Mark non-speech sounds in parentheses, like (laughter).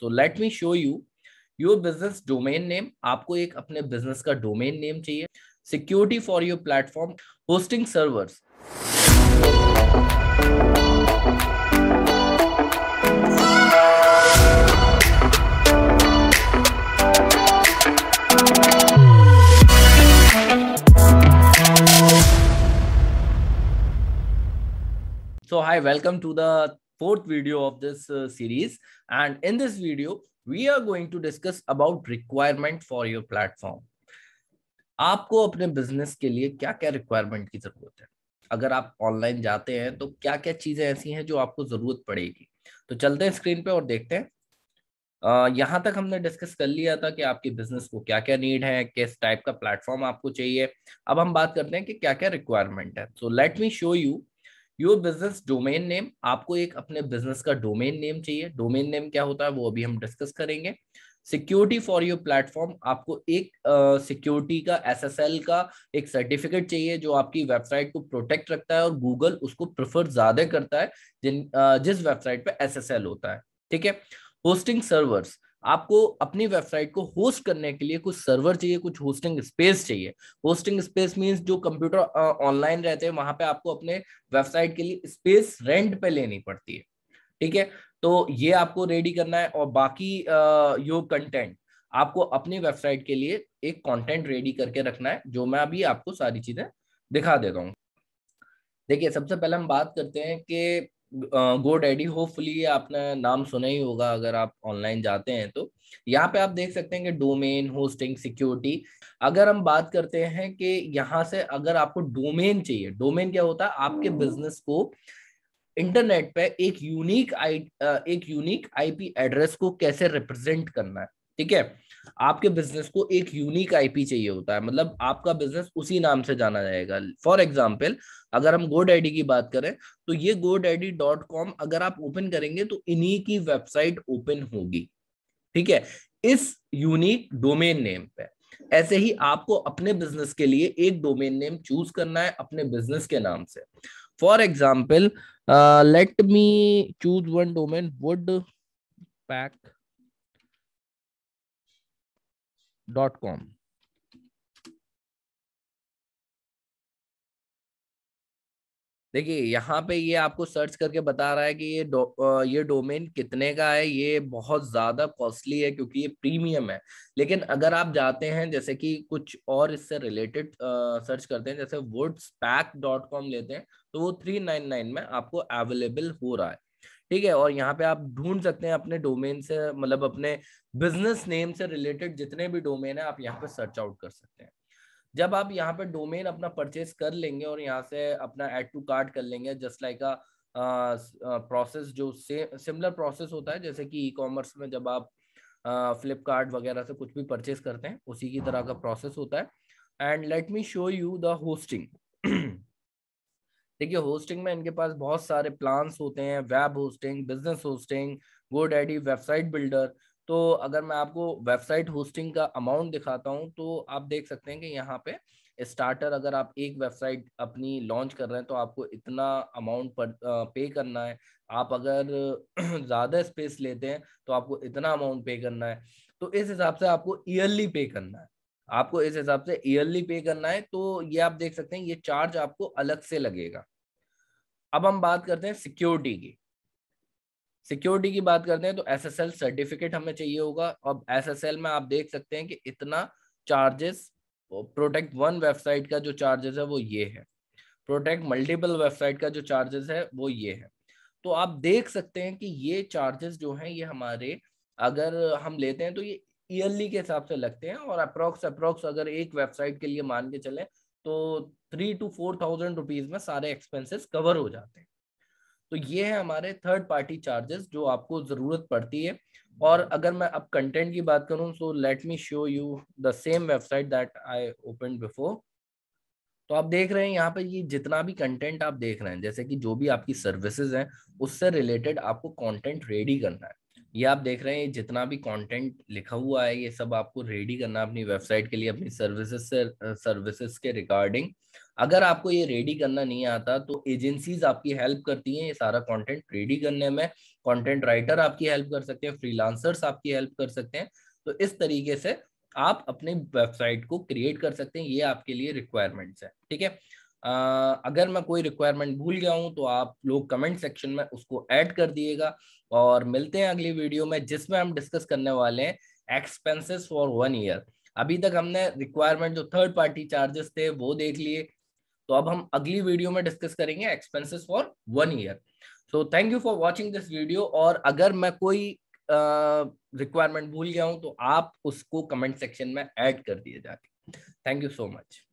So let me show you your business domain name आपको एक अपने बिजनेस का डोमेन नेम चाहिए security for your platform hosting servers So hi, welcome to the fourth video of this uh, series. And in this video, we are going to discuss about requirement for your platform. आपको अपने business के लिए क्या क्या requirement की जरूरत है अगर आप ऑनलाइन जाते हैं तो क्या क्या चीजें ऐसी हैं जो आपको जरूरत पड़ेगी तो चलते हैं स्क्रीन पे और देखते हैं यहाँ तक हमने डिस्कस कर लिया था कि आपके बिजनेस को क्या क्या नीड है किस टाइप का प्लेटफॉर्म आपको चाहिए अब हम बात करते हैं कि क्या क्या रिक्वायरमेंट है so let me show you your business domain name आपको एक अपने बिजनेस का डोमेन नेम चाहिए डोमेन नेम क्या होता है वो अभी हम डिस्कस करेंगे सिक्योरिटी फॉर योर प्लेटफॉर्म आपको एक सिक्योरिटी uh, का एल का एक सर्टिफिकेट चाहिए जो आपकी वेबसाइट को प्रोटेक्ट रखता है और गूगल उसको प्रेफर ज्यादा करता है जिन uh, जिस वेबसाइट पे एल होता है ठीक है होस्टिंग सर्वर्स आपको अपनी वेबसाइट को होस्ट करने के लिए कुछ सर्वर चाहिए कुछ होस्टिंग स्पेस चाहिए होस्टिंग स्पेस मींस जो कंप्यूटर ऑनलाइन रहते हैं वहां पे आपको अपने वेबसाइट के लिए स्पेस रेंट पे लेनी पड़ती है ठीक है तो ये आपको रेडी करना है और बाकी यो कंटेंट आपको अपनी वेबसाइट के लिए एक कंटेंट रेडी करके रखना है जो मैं अभी आपको सारी चीजें दिखा देता हूँ देखिए सबसे पहले हम बात करते हैं कि गो डैडी होपफुली आपने नाम सुना ही होगा अगर आप ऑनलाइन जाते हैं तो यहाँ पे आप देख सकते हैं कि डोमेन होस्टिंग सिक्योरिटी अगर हम बात करते हैं कि यहाँ से अगर आपको डोमेन चाहिए डोमेन क्या होता है आपके हम्म। बिजनेस को इंटरनेट पे एक यूनिक आई एक यूनिक आईपी एड्रेस को कैसे रिप्रेजेंट करना है ठीक है आपके बिजनेस को एक यूनिक आईपी चाहिए होता है मतलब आपका बिजनेस उसी नाम से जाना जाएगा फॉर एग्जाम्पल अगर हम गो डैडी की बात करें तो ये गो डैडी डॉट कॉम अगर आप ओपन करेंगे तो इन्हीं की वेबसाइट ओपन होगी ठीक है इस यूनिक डोमेन नेम पे ऐसे ही आपको अपने बिजनेस के लिए एक डोमेन नेम चूज करना है अपने बिजनेस के नाम से for example let me choose one domain wood pack dot com देखिए यहाँ पे ये आपको सर्च करके बता रहा है कि ये डो, ये डोमेन कितने का है ये बहुत ज़्यादा कॉस्टली है क्योंकि ये प्रीमियम है लेकिन अगर आप जाते हैं जैसे कि कुछ और इससे रिलेटेड सर्च करते हैं जैसे वुड्स पैक डॉट कॉम लेते हैं तो वो थ्री नाइन नाइन में आपको अवेलेबल हो रहा है ठीक है और यहाँ पे आप ढूंढ सकते हैं अपने डोमेन से मतलब अपने बिजनेस नेम से रिलेटेड जितने भी डोमेन है आप यहाँ पे सर्च आउट कर सकते हैं जब आप यहाँ पे डोमेन अपना परचेस कर लेंगे और यहाँ से अपना एड टू कार्ड कर लेंगे जस्ट लाइक अ प्रोसेस जो सिमिलर प्रोसेस होता है जैसे कि ई कॉमर्स में जब आप फ्लिपकार्ट वगैरह से कुछ भी परचेस करते हैं उसी की तरह का प्रोसेस होता है and let me show you the hosting देखिए होस्टिंग में इनके पास बहुत सारे प्लान्स होते हैं web hosting business hosting GoDaddy website builder तो अगर मैं आपको वेबसाइट होस्टिंग का अमाउंट दिखाता हूँ तो आप देख सकते हैं कि यहाँ पे स्टार्टर अगर आप एक वेबसाइट अपनी लॉन्च कर रहे हैं तो आपको इतना अमाउंट पर पे करना है आप अगर (clears throat) ज़्यादा स्पेस लेते हैं तो आपको इतना अमाउंट पे करना है तो इस हिसाब से आपको ईयरली पे करना है आपको इस हिसाब से ईयरली पे करना है तो ये आप देख सकते हैं ये चार्ज आपको अलग से लगेगा अब हम बात करते हैं सिक्योरिटी की सिक्योरिटी की बात करते हैं तो एसएसएल सर्टिफिकेट हमें चाहिए होगा अब एसएसएल में आप देख सकते हैं कि इतना चार्जेस प्रोटेक्ट वन वेबसाइट का जो चार्जेस है वो ये है प्रोटेक्ट मल्टीपल वेबसाइट का जो चार्जेस है वो ये है तो आप देख सकते हैं कि ये चार्जेस जो हैं ये हमारे अगर हम लेते हैं तो ये ईयरली के हिसाब से लगते हैं और अप्रोक्स अप्रोक्स अगर एक वेबसाइट के लिए मान के चले तो three two four thousand rupees में सारे एक्सपेंसेस कवर हो जाते हैं तो ये है हमारे थर्ड पार्टी चार्जेस जो आपको जरूरत पड़ती है और अगर मैं अब कंटेंट की बात करूं so let me show you the same website that I open before तो आप देख रहे हैं यहाँ पर ये जितना भी कंटेंट आप देख रहे हैं जैसे कि जो भी आपकी सर्विसेज हैं उससे रिलेटेड आपको कंटेंट रेडी करना है ये आप देख रहे हैं जितना भी कंटेंट लिखा हुआ है ये सब आपको रेडी करना अपनी वेबसाइट के लिए अपनी सर्विसेज से सर्विसेज के रिगार्डिंग अगर आपको ये रेडी करना नहीं आता तो एजेंसीज आपकी हेल्प करती हैं ये सारा कंटेंट रेडी करने में कंटेंट राइटर आपकी हेल्प कर सकते हैं फ्रीलांसर्स आपकी हेल्प कर सकते हैं तो इस तरीके से आप अपने वेबसाइट को क्रिएट कर सकते हैं ये आपके लिए रिक्वायरमेंट्स है ठीक है Uh, अगर मैं कोई रिक्वायरमेंट भूल गया हूँ तो आप लोग कमेंट सेक्शन में उसको ऐड कर दिएगा और मिलते हैं अगली वीडियो में जिसमें हम डिस्कस करने वाले हैं एक्सपेंसेस फॉर वन ईयर अभी तक हमने रिक्वायरमेंट जो थर्ड पार्टी चार्जेस थे वो देख लिए तो अब हम अगली वीडियो में डिस्कस करेंगे expenses for one year so thank you for watching this video और अगर मैं कोई रिक्वायरमेंट uh, भूल गया हूँ तो आप उसको कमेंट सेक्शन में ऐड कर दिए जाके थैंक यू सो मच